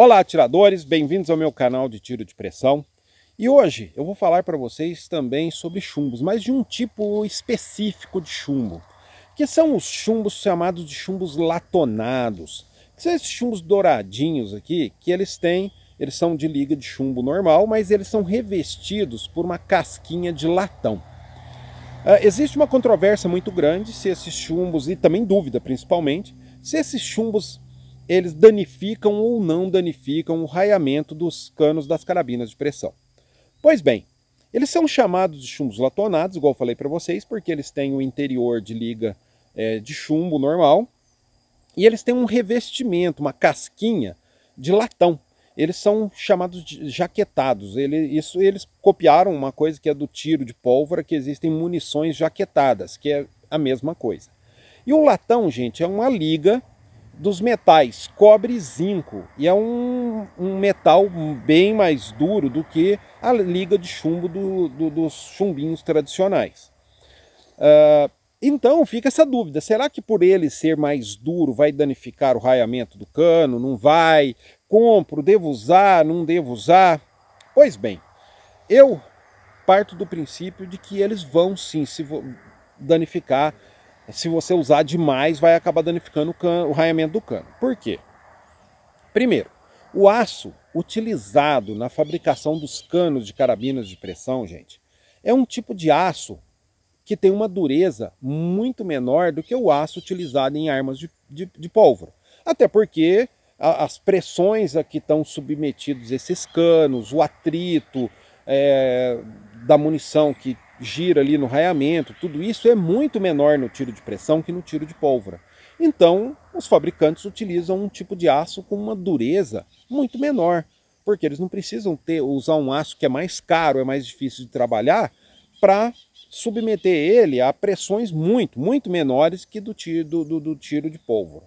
Olá, atiradores, bem-vindos ao meu canal de tiro de pressão. E hoje eu vou falar para vocês também sobre chumbos, mas de um tipo específico de chumbo, que são os chumbos chamados de chumbos latonados, que são esses chumbos douradinhos aqui, que eles têm, eles são de liga de chumbo normal, mas eles são revestidos por uma casquinha de latão. Uh, existe uma controvérsia muito grande se esses chumbos, e também dúvida principalmente, se esses chumbos eles danificam ou não danificam o raiamento dos canos das carabinas de pressão. Pois bem, eles são chamados de chumbos latonados, igual falei para vocês, porque eles têm o interior de liga é, de chumbo normal e eles têm um revestimento, uma casquinha de latão. Eles são chamados de jaquetados. Ele, isso, eles copiaram uma coisa que é do tiro de pólvora, que existem munições jaquetadas, que é a mesma coisa. E o latão, gente, é uma liga dos metais cobre e zinco, e é um, um metal bem mais duro do que a liga de chumbo do, do, dos chumbinhos tradicionais. Uh, então fica essa dúvida: será que por ele ser mais duro vai danificar o raiamento do cano? Não vai? Compro? Devo usar? Não devo usar? Pois bem, eu parto do princípio de que eles vão sim se danificar se você usar demais, vai acabar danificando o, cano, o raiamento do cano. Por quê? Primeiro, o aço utilizado na fabricação dos canos de carabinas de pressão, gente, é um tipo de aço que tem uma dureza muito menor do que o aço utilizado em armas de, de, de pólvora. Até porque a, as pressões a que estão submetidos esses canos, o atrito é, da munição que gira ali no raiamento, tudo isso é muito menor no tiro de pressão que no tiro de pólvora. Então, os fabricantes utilizam um tipo de aço com uma dureza muito menor, porque eles não precisam ter usar um aço que é mais caro, é mais difícil de trabalhar, para submeter ele a pressões muito, muito menores que do tiro, do, do, do tiro de pólvora.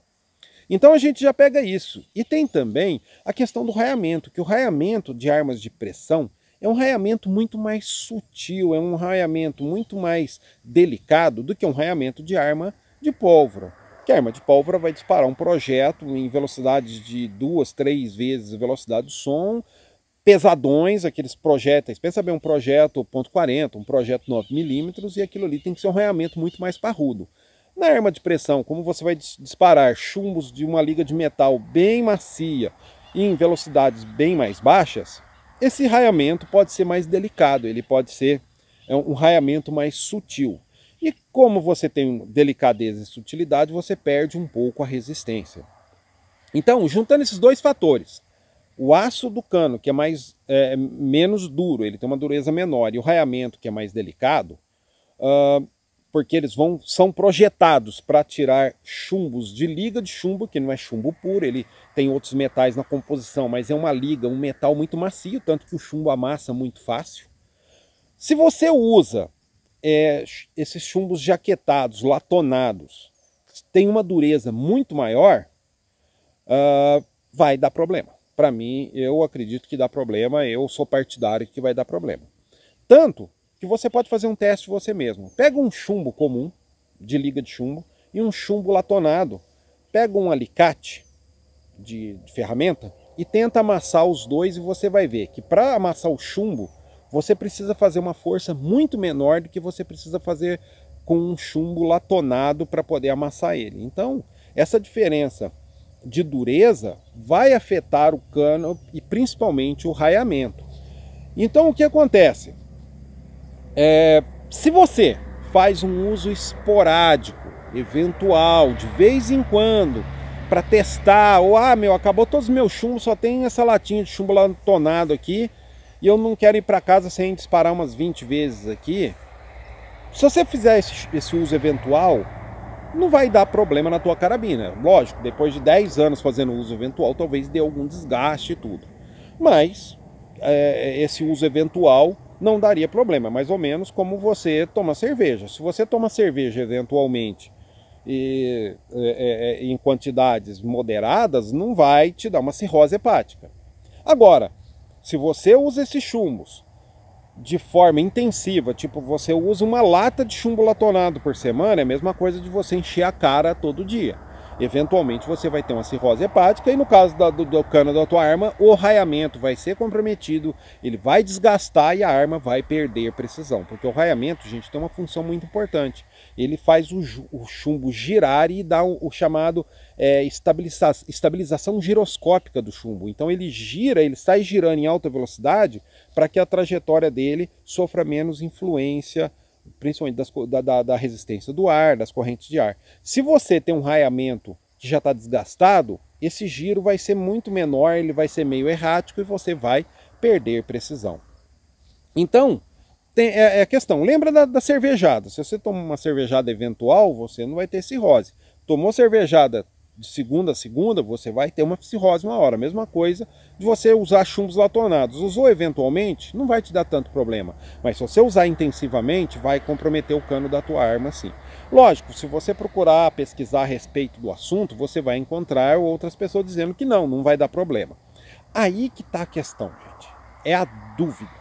Então a gente já pega isso. E tem também a questão do raiamento, que o raiamento de armas de pressão é um raiamento muito mais sutil, é um raiamento muito mais delicado do que um raiamento de arma de pólvora. Que a arma de pólvora vai disparar um projeto em velocidades de duas, três vezes a velocidade do som, pesadões, aqueles projéteis. Pensa bem, um projeto .40, um projeto 9mm, e aquilo ali tem que ser um raiamento muito mais parrudo. Na arma de pressão, como você vai disparar chumbos de uma liga de metal bem macia e em velocidades bem mais baixas, esse raiamento pode ser mais delicado, ele pode ser é um raiamento mais sutil. E como você tem delicadeza e sutilidade, você perde um pouco a resistência. Então, juntando esses dois fatores, o aço do cano, que é mais é, menos duro, ele tem uma dureza menor, e o raiamento, que é mais delicado, uh, porque eles vão, são projetados para tirar chumbos de liga de chumbo, que não é chumbo puro, ele tem outros metais na composição, mas é uma liga, um metal muito macio, tanto que o chumbo amassa muito fácil. Se você usa é, esses chumbos jaquetados, latonados, tem uma dureza muito maior, uh, vai dar problema. Para mim, eu acredito que dá problema, eu sou partidário que vai dar problema. Tanto que você pode fazer um teste você mesmo. Pega um chumbo comum, de liga de chumbo, e um chumbo latonado. Pega um alicate de, de ferramenta e tenta amassar os dois e você vai ver que para amassar o chumbo, você precisa fazer uma força muito menor do que você precisa fazer com um chumbo latonado para poder amassar ele. Então, essa diferença de dureza vai afetar o cano e principalmente o raiamento. Então, o que acontece? É, se você faz um uso esporádico, eventual, de vez em quando, para testar, ou ah, meu, acabou todos os meus chumbos, só tem essa latinha de chumbo lá tonado aqui, e eu não quero ir para casa sem disparar umas 20 vezes aqui. Se você fizer esse, esse uso eventual, não vai dar problema na tua carabina. Lógico, depois de 10 anos fazendo uso eventual, talvez dê algum desgaste e tudo. Mas é, esse uso eventual não daria problema, é mais ou menos como você toma cerveja. Se você toma cerveja eventualmente e, é, é, é, em quantidades moderadas, não vai te dar uma cirrose hepática. Agora, se você usa esses chumbos de forma intensiva, tipo você usa uma lata de chumbo latonado por semana, é a mesma coisa de você encher a cara todo dia. Eventualmente você vai ter uma cirrose hepática e no caso da, do, do cano da tua arma, o raiamento vai ser comprometido, ele vai desgastar e a arma vai perder precisão. Porque o raiamento, gente, tem uma função muito importante. Ele faz o, o chumbo girar e dá o, o chamado é, estabiliza, estabilização giroscópica do chumbo. Então ele gira, ele sai girando em alta velocidade para que a trajetória dele sofra menos influência principalmente das, da, da, da, resistência do ar, das correntes de ar. Se você tem um raiamento que já está desgastado, esse giro vai ser muito menor, ele vai ser meio errático e você vai perder precisão. Então, tem, é, é, a questão, lembra da, da cervejada. Se você toma uma cervejada eventual, você não vai ter cirrose. Tomou cervejada de segunda a segunda, você vai ter uma psirrose uma hora. Mesma coisa de você usar chumbos latonados. Usou eventualmente, não vai te dar tanto problema. Mas se você usar intensivamente, vai comprometer o cano da tua arma, sim. Lógico, se você procurar pesquisar a respeito do assunto, você vai encontrar outras pessoas dizendo que não, não vai dar problema. Aí que está a questão, gente. É a dúvida.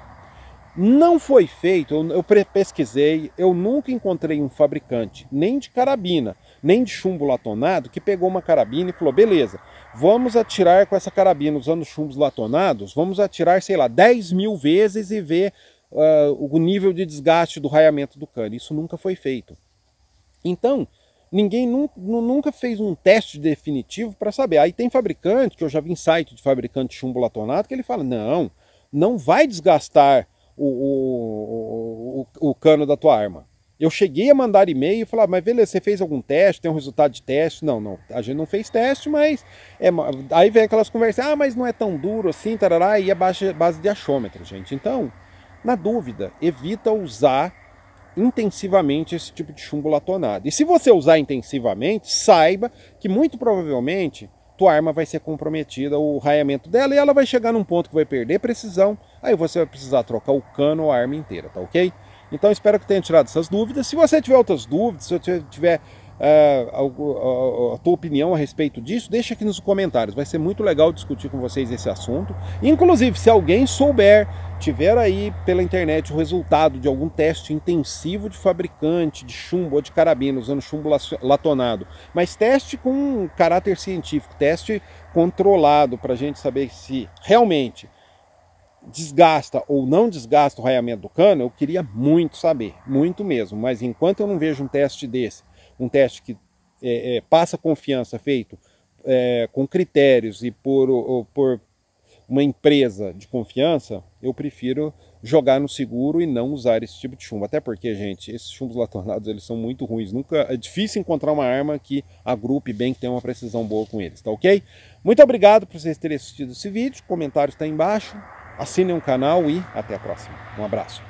Não foi feito, eu pesquisei, eu nunca encontrei um fabricante, nem de carabina, nem de chumbo latonado, que pegou uma carabina e falou: beleza, vamos atirar com essa carabina usando chumbos latonados, vamos atirar, sei lá, 10 mil vezes e ver uh, o nível de desgaste do raiamento do cano. Isso nunca foi feito. Então, ninguém nunca fez um teste definitivo para saber. Aí tem fabricante, que eu já vi em site de fabricante de chumbo latonado, que ele fala: não, não vai desgastar o, o, o, o cano da tua arma. Eu cheguei a mandar e-mail e falar, mas beleza, você fez algum teste, tem um resultado de teste? Não, não, a gente não fez teste, mas é, aí vem aquelas conversas, ah, mas não é tão duro assim, tarará, e é base de achômetro, gente. Então, na dúvida, evita usar intensivamente esse tipo de chumbo latonado. E se você usar intensivamente, saiba que muito provavelmente tua arma vai ser comprometida, o raiamento dela, e ela vai chegar num ponto que vai perder precisão, aí você vai precisar trocar o cano ou a arma inteira, tá ok? Então espero que tenha tirado essas dúvidas. Se você tiver outras dúvidas, se você tiver uh, a, a, tua opinião a respeito disso, deixa aqui nos comentários. Vai ser muito legal discutir com vocês esse assunto. Inclusive, se alguém souber, tiver aí pela internet o resultado de algum teste intensivo de fabricante de chumbo ou de carabina, usando chumbo latonado, mas teste com caráter científico, teste controlado para a gente saber se realmente desgasta ou não desgasta o raiamento do cano, eu queria muito saber, muito mesmo. Mas enquanto eu não vejo um teste desse, um teste que é, é, passa confiança feito é, com critérios e por, por uma empresa de confiança, eu prefiro jogar no seguro e não usar esse tipo de chumbo. Até porque, gente, esses chumbos latornados eles são muito ruins. Nunca é difícil encontrar uma arma que agrupe bem, que tenha uma precisão boa com eles, tá ok? Muito obrigado por vocês terem assistido esse vídeo. Comentários tá aí embaixo. Assinem o canal e até a próxima. Um abraço.